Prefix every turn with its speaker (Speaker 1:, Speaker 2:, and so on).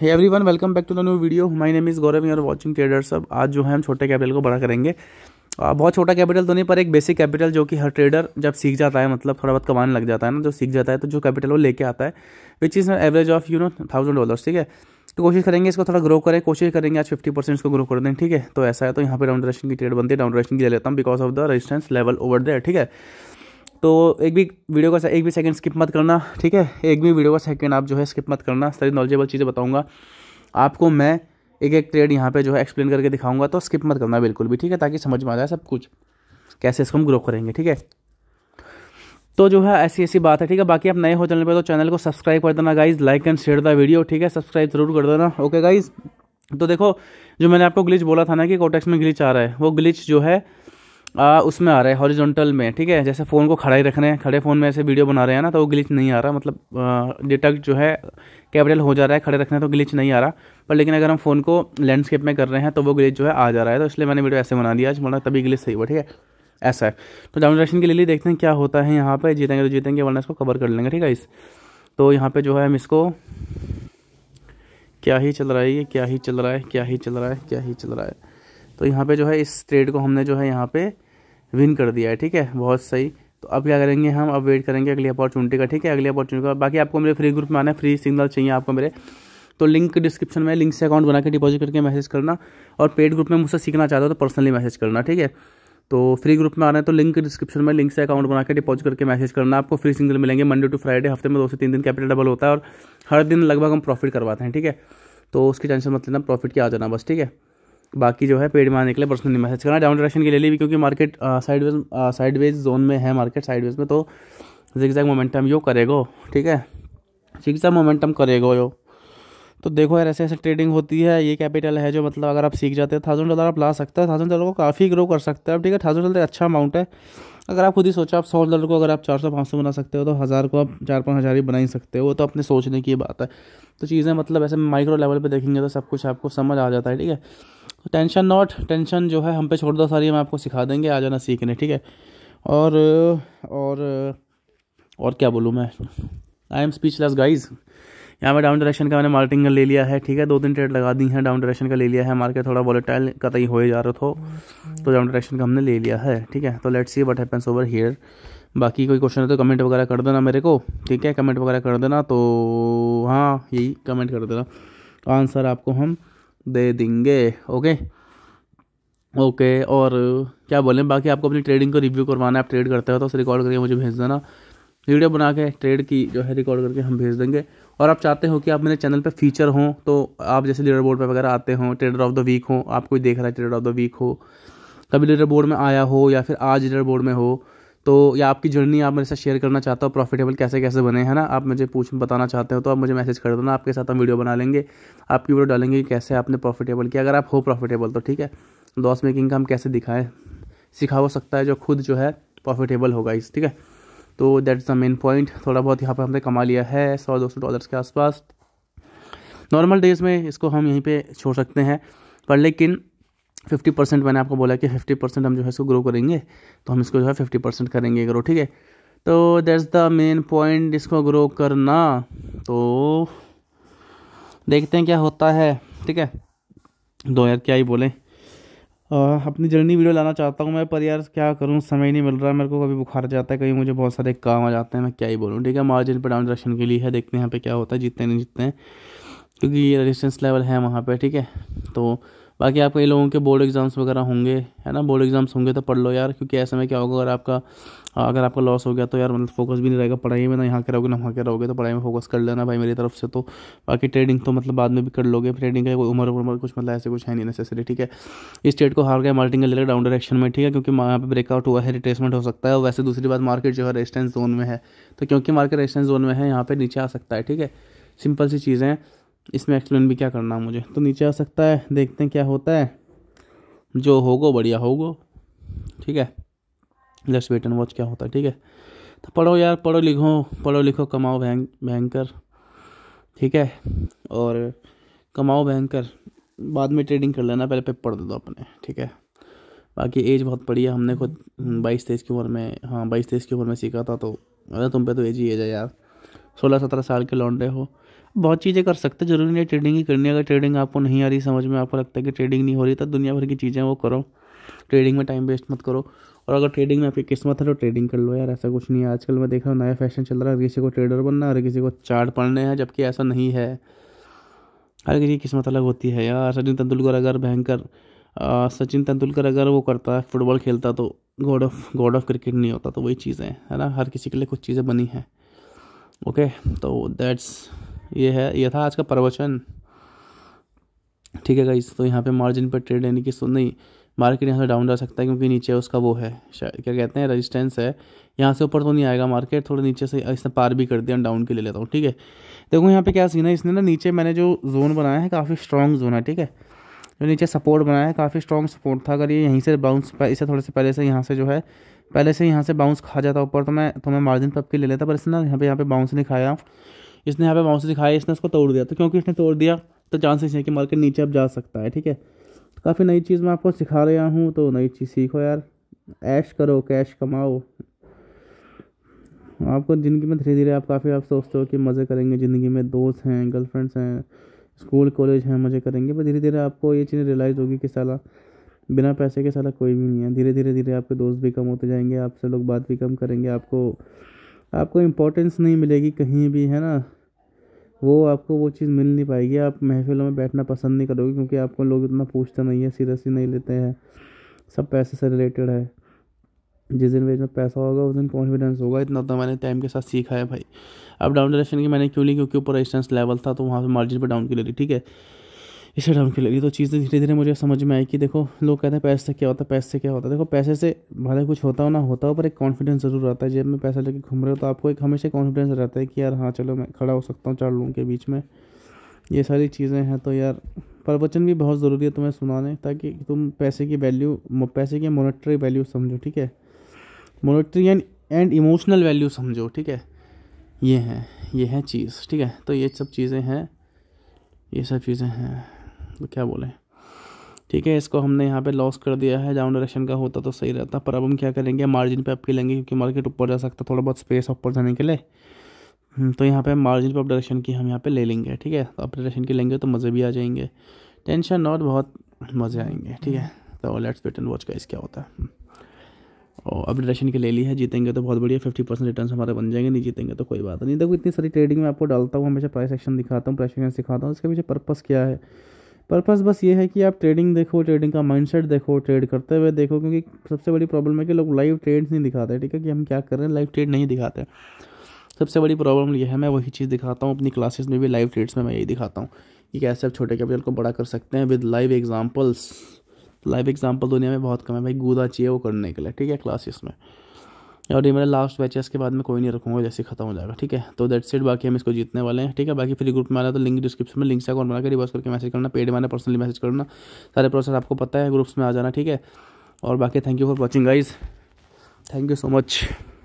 Speaker 1: है everyone welcome back to the new video my name is Gaurav you're watching trader सब आज जो है हम छोटे कैपिटल को बड़ा करेंगे बहुत छोटा कैपिटल तो नहीं पर एक बेसिक कैपिटल जो कि हर ट्रेडर जब सीख जाता है मतलब थोड़ा बहुत कमाने लग जाता है ना जो सीख जाता है तो जो कैपिटल वो लेके आता है which is average of you know thousand dollars ठीक है तो कोशिश करेंगे इसको थोड़ा ग्रो करें कोशिश करेंगे आज फिफ्टी परसेंट इसको ग्रो कर दें ठीक है तो ऐसा है तो यहाँ पे डाउन डाउनड्रेशन की ट्रेड बनती है डाउन डाउनड्रेशन की ले लेता हूँ because of the resistance level over there ठीक है तो एक भी वीडियो का एक भी सेकंड स्किप मत करना ठीक है एक भी वीडियो का सेकंड आप जो है स्किप मत करना सारी नॉलेजेबल चीज़ें बताऊंगा आपको मैं एक एक ट्रेड यहाँ पे जो है एक्सप्लेन करके दिखाऊंगा तो स्किप मत करना बिल्कुल भी ठीक है ताकि समझ में आ जाए सब कुछ कैसे इसको हम ग्रो करेंगे ठीक है तो जो है ऐसी ऐसी बात है ठीक है बाकी आप नए हो चैनल पर तो चैनल को सब्सक्राइब कर देना guys like and share the video ठीक है सब्सक्राइब जरूर कर देना ओके गाइज तो देखो जो मैंने आपको ग्लिच बोला था ना कि कोटेक्स में ग्लिच आ रहा है वो ग्लिच जो है आ, उसमें आ रहा है हॉरिजॉन्टल में ठीक है जैसे फ़ोन को खड़ा ही रख रहे हैं खड़े फ़ोन में ऐसे वीडियो बना रहे हैं ना तो वो ग्लिच नहीं आ रहा मतलब डेटा जो है कैपिटल हो जा रहा है खड़े रखने तो ग्लिच नहीं आ रहा पर लेकिन अगर हम फ़ोन को लैंडस्केप में कर रहे हैं तो वो ग्लिच जो है आ जा रहा है तो इसलिए मैंने वीडियो ऐसे बना दिया आज मतलब तभी ग्लिच सही हुआ ठीक है ऐसा है तो डाउन डायरेक्शन के लिए देखते हैं क्या होता है यहाँ पर जीतेंगे तो जीतेंगे वरना इसको कवर कर लेंगे ठीक है इस तो यहाँ पर जो है हम इसको क्या ही चल रहा है क्या ही चल रहा है क्या ही चल रहा है क्या ही चल रहा है तो यहाँ पे जो है इस ट्रेड को हमने जो है यहाँ पे विन कर दिया है ठीक है बहुत सही तो अब क्या करेंगे हम अब वेट करेंगे अगली अपॉर्चुनिटी का ठीक है अगली अपॉर्चुनिटी का बाकी आपको मेरे फ्री ग्रुप में आना है फ्री सिग्नल चाहिए आपको मेरे तो लिंक डिस्क्रिप्शन में लिंक से अकाउंट बना के डिपॉजिट करके मैसेज करना और पेड ग्रुप में मुझसे सीखना चाहता हो तो पर्सनली मैसेज करना ठीक है तो फ्री ग्रुप में आना है तो लिंक डिस्क्रिप्शन में लिंक से अकाउंट बना के डिपॉजिट करके मैसेज करना आपको फ्री सिंगल मिलेंगे मंडे टू फ्राइडे हफ्ते में दो से तीन दिन कैपिटल डबल होता है और हर दिन लगभग हम प्रॉफिट करवाते हैं ठीक है तो उसकी टेंशन मत लेना प्रॉफिट की आ जाना बस ठीक है बाकी जो है पेड में आने के लिए पर्सनली मैसेज करना डाउन डायरेक्शन के लिए भी क्योंकि मार्केट साइडवेज साइडवेज जोन में है मार्केट साइडवेज में तो जिक्जैक मोमेंटम यो करेगो ठीक है जिक्जैक मोमेंटम करेगा यो तो देखो यार ऐसे ऐसे ट्रेडिंग होती है ये कैपिटल है जो मतलब अगर आप सीख जाते हैं थाउजेंड डॉलर आप ला सकते हैं थाउजेंड डॉलर को काफ़ी ग्रो कर सकते हैं आप ठीक है थाउजेंड डॉलर अच्छा अमाउंट है अगर आप खुद ही सोचा आप सौ डॉलर को अगर आप चार सौ पाँच सौ बना सकते हो तो हज़ार को आप चार पाँच हज़ार ही बना ही सकते हो वो तो अपने सोचने की बात है तो चीज़ें मतलब ऐसे माइक्रो लेवल पर देखेंगे तो सब कुछ आपको समझ आ जाता है ठीक है टेंशन नॉट टेंशन जो है हम पे छोड़ दो सारी हम आपको सिखा देंगे आ जाना सीखने ठीक है और और और क्या बोलूँ मैं आई एम स्पीचलेस गाइज यहाँ पे डाउन डायरेक्शन का मैंने का ले लिया है ठीक है दो तीन ट्रेड लगा दी हैं डाउन डायरेक्शन का ले लिया है मार्केट थोड़ा वॉलेटाइल कतई ही जा रहा था तो डाउन तो डायरेक्शन का हमने ले लिया है ठीक है तो let's see what happens over here बाकी कोई क्वेश्चन है तो कमेंट वगैरह कर देना मेरे को ठीक है कमेंट वगैरह कर देना तो हाँ यही कमेंट कर देना आंसर तो आपको हम दे देंगे ओके ओके और क्या बोलें बाकी आपको अपनी ट्रेडिंग को रिव्यू करवाना है आप ट्रेड करते हो तो उसे रिकॉर्ड करके मुझे भेज देना वीडियो बना के ट्रेड की जो है रिकॉर्ड करके हम भेज देंगे और आप चाहते हो कि आप मेरे चैनल पर फीचर हों तो आप जैसे लीडर बोर्ड पर वगैरह आते हों ट्रेडर ऑफ द वीक हो आप कोई देख रहा है ट्रेडर ऑफ द वीक हो कभी लीडर बोर्ड में आया हो या फिर आज लीडर बोर्ड में हो तो या आपकी जर्नी आप मेरे साथ शेयर करना चाहता हो प्रॉफिटेबल कैसे कैसे बने हैं ना आप मुझे पूछ बताना चाहते हो तो आप मुझे मैसेज कर देना आपके साथ हम वीडियो बना लेंगे आपकी वीडियो डालेंगे कि कैसे आपने प्रॉफिटेबल किया अगर आप हो प्रॉफिटेबल तो ठीक है लॉस मेकिंग का हम कैसे दिखाएं सिखा हो सकता है जो खुद जो है प्रॉफिटेबल होगा इस ठीक है तो that is the main point थोड़ा बहुत यहाँ पर हमने कमा लिया है सौ दो सौ डॉलर्स के आसपास नॉर्मल डेज़ में इसको हम यहीं पर छोड़ सकते हैं पर लेकिन फिफ्टी परसेंट मैंने आपको बोला कि फिफ्टी परसेंट हम जो है इसको ग्रो करेंगे तो हम इसको जो है फिफ्टी परसेंट करेंगे ग्रो ठीक है तो दैट्स द मेन पॉइंट इसको ग्रो करना तो देखते हैं क्या होता है ठीक है दो यार क्या ही बोलें अपनी जर्नी वीडियो लाना चाहता हूँ मैं पर यार क्या करूँ समय नहीं मिल रहा मेरे को कभी बुखार जाता है कहीं मुझे बहुत सारे काम आ जाते हैं मैं क्या ही बोलूँ ठीक है मार्जिन पर डाउन डायरेक्शन के लिए है देखते हैं यहाँ पे क्या होता है जीतते नहीं जीतते हैं क्योंकि ये रेजिस्टेंस लेवल है वहाँ पर ठीक है तो बाकी आपके लोगों के बोर्ड एग्ज़ाम्स वगैरह होंगे है ना बोर्ड एग्ज़ाम्स होंगे तो पढ़ लो यार क्योंकि ऐसे में क्या होगा अगर आपका अगर आपका लॉस हो गया तो यार मतलब फोकस भी नहीं रहेगा पढ़ाई में ना यहाँ के रहोगे ना वहाँ के रहोगे तो पढ़ाई में फोकस कर लेना भाई मेरी तरफ से तो बाकी ट्रेडिंग तो मतलब बाद में भी कर लोगे ट्रेडिंग का कोई उम्र उम्र कुछ मतलब ऐसे कुछ है नहीं नेसेसरी ठीक है इस ट्रेड को हार गया मार्टिंग ले डाउन डायरेक्शन में ठीक है क्योंकि वहाँ पर ब्रेकआउट हुआ है रिटेसमेंट हो सकता है वैसे दूसरी बात मार्केट जो है रेजिस्टेंस जोन में है तो क्योंकि मार्केट रेजिस्टेंस जोन में है यहाँ पर नीचे आ सकता है ठीक है सिंपल सी चीज़ें इसमें एक्सप्लेन भी क्या करना है मुझे तो नीचे आ सकता है देखते हैं क्या होता है जो गो बढ़िया गो ठीक है जस्ट वेट एंड वॉच क्या होता है ठीक है तो पढ़ो यार पढ़ो लिखो पढ़ो लिखो कमाओ भयं भयंकर ठीक है और कमाओ भयंकर बाद में ट्रेडिंग कर लेना पहले पेपर दे दो अपने ठीक है बाकी एज बहुत बड़ी है हमने खुद बाईस तेईस की उम्र में हाँ बाईस तेईस की उम्र में सीखा था तो अरे तुम पे तो एज ही एज है यार सोलह सत्रह साल के लौंडे हो बहुत चीज़ें कर सकते हैं जरूरी नहीं ट्रेडिंग ही करनी अगर ट्रेडिंग आपको नहीं आ रही समझ में आपको लगता है कि ट्रेडिंग नहीं हो रही तो दुनिया भर की चीज़ें वो करो ट्रेडिंग में टाइम वेस्ट मत करो और अगर ट्रेडिंग में आपकी किस्मत है तो ट्रेडिंग कर लो यार ऐसा कुछ नहीं है आजकल मैं देख रहा हूँ नया फैशन चल रहा है किसी को ट्रेडर बनना हर किसी को चार्ट पढ़ने हैं जबकि ऐसा नहीं है हर किसी की किस्मत अलग होती है यार सचिन तेंदुलकर अगर भयंकर सचिन तेंदुलकर अगर वो करता है फुटबॉल खेलता तो god of god of cricket नहीं होता तो वही चीज़ें है ना हर किसी के लिए कुछ चीज़ें बनी हैं ओके तो दैट्स ये है ये था आज का प्रवचन ठीक है गाइस तो यहाँ पे मार्जिन पर ट्रेड लेने की सुन नहीं मार्केट यहाँ से डाउन जा सकता है क्योंकि नीचे उसका वो है क्या कहते हैं रेजिस्टेंस है यहाँ से ऊपर तो नहीं आएगा मार्केट थोड़ा नीचे से इसने पार भी कर दिया डाउन के ले लेता हूँ ठीक है देखो यहाँ पे क्या सीन है इसने ना नीचे मैंने जो जोन बनाया है काफ़ी स्ट्रॉन्ग जोन है ठीक है जो नीचे सपोर्ट बनाया है काफ़ी स्ट्रॉन्ग सपोर्ट था अगर ये यहीं से बाउंस इसे थोड़े से पहले से यहाँ से जो है पहले से यहाँ से बाउंस खा जाता ऊपर तो मैं तो मैं मार्जिन पर के ले लेता पर इसने ना यहाँ पे यहाँ पे बाउंस नहीं खाया इसने यहाँ पे माउस दिखाया इसने उसको तोड़ दिया तो क्योंकि इसने तोड़ दिया तो चांसेस है कि मार्केट नीचे अब जा सकता है ठीक है तो काफ़ी नई चीज़ मैं आपको सिखा रहा हूँ तो नई चीज़ सीखो यार ऐश करो कैश कमाओ आपको ज़िंदगी में धीरे धीरे आप काफ़ी आप सोचते हो कि मज़े करेंगे ज़िंदगी में दोस्त हैं गर्लफ्रेंड्स हैं स्कूल कॉलेज हैं मज़े करेंगे पर धीरे धीरे आपको ये चीज़ें रियलाइज़ होगी कि सला बिना पैसे के सला कोई भी नहीं है धीरे धीरे धीरे आपके दोस्त भी कम होते जाएंगे आपसे लोग बात भी कम करेंगे आपको आपको इम्पोर्टेंस नहीं मिलेगी कहीं भी है ना वो आपको वो चीज़ मिल नहीं पाएगी आप महफ़िलों में बैठना पसंद नहीं करोगे क्योंकि आपको लोग इतना पूछते नहीं है सीरियसली नहीं लेते हैं सब पैसे से रिलेटेड है जिस दिन वेज में पैसा होगा उस दिन कॉन्फिडेंस होगा इतना तो मैंने टाइम के साथ सीखा है भाई अब डाउन डायरेक्शन की मैंने क्यों ली क्योंकि ऊपर रेजिस्टेंस लेवल था तो वहाँ पर मार्जिन पर डाउन की ले ली ठीक है इसे डाउन की लगी तो चीज़ें तो धीरे धीरे मुझे समझ में आई कि देखो लोग कहते हैं पैसे से क्या होता है पैसे से क्या होता है देखो पैसे से भले कुछ होता हो ना होता हो पर एक कॉन्फिडेंस ज़रूर आता है जब मैं पैसा लेके घूम रहे हो तो आपको एक हमेशा कॉन्फिडेंस रहता है कि यार हाँ चलो मैं खड़ा हो सकता हूँ चार लोगों के बीच में ये सारी चीज़ें हैं तो यार प्रवचन भी बहुत ज़रूरी है तुम्हें सुनाने ताकि तुम पैसे की वैल्यू पैसे की मोनिटरी वैल्यू समझो ठीक है monetary and and emotional value समझो ठीक है ये है ये है चीज़ ठीक है तो ये सब चीज़ें हैं ये सब चीज़ें हैं तो क्या बोले ठीक है इसको हमने यहाँ पे लॉस कर दिया है डाउन डायरेक्शन का होता तो सही रहता पर अब हम क्या करेंगे मार्जिन पे अप लेंगे क्योंकि मार्केट ऊपर जा सकता है थोड़ा बहुत स्पेस ऊपर जाने के लिए हम्म, तो यहाँ पे मार्जिन पे अप डायरेक्शन की हम यहाँ पे ले लेंगे ठीक है तो अप डायरेक्शन की लेंगे तो मज़े भी आ जाएंगे टेंशन नॉट बहुत मज़े आएंगे ठीक है तो लेट्स वेट एंड वॉच का इस क्या होता है और अब डायरेक्शन की ले ली है जीतेंगे तो बहुत बढ़िया फिफ्टी परसेंट रिटर्न हमारे बन जाएंगे नहीं जीतेंगे तो कोई बात नहीं देखो इतनी सारी ट्रेडिंग में आपको डालता हूँ हमेशा प्राइस एक्शन दिखाता हूँ प्राइस एक्शन दिखाता हूँ इसके पीछे पर्पस क्या है पर्पज़ बस ये है कि आप ट्रेडिंग देखो ट्रेडिंग का माइंडसेट देखो ट्रेड करते हुए देखो क्योंकि सबसे बड़ी प्रॉब्लम है कि लोग लाइव ट्रेड्स नहीं दिखाते ठीक है कि हम क्या कर रहे हैं लाइव ट्रेड नहीं दिखाते सबसे बड़ी प्रॉब्लम यह है मैं वही चीज़ दिखाता हूँ अपनी क्लासेस में भी लाइव ट्रेड्स में मैं यही दिखाता हूँ कि कैसे आप छोटे कैपिटल को बड़ा कर सकते हैं with live examples live example दुनिया में बहुत कम है भाई गूदा चाहिए वो करने के लिए ठीक है क्लासेस में और ये मेरा लास्ट बैच है इसके बाद में कोई नहीं रखूँगा जैसे खत्म हो जाएगा ठीक है तो दैट सेट बाकी हम इसको जीतने वाले हैं ठीक है बाकी फ्री ग्रुप में आना तो लिंक डिस्क्रिप्शन में लिंक से अकाउंट बनाकर रिवर्स करके मैसेज करना पेड माना पर्सनली मैसेज करना सारे प्रोसेस आपको पता है ग्रुप्स में आ जाना ठीक है और बाकी thank you for watching guys thank you so much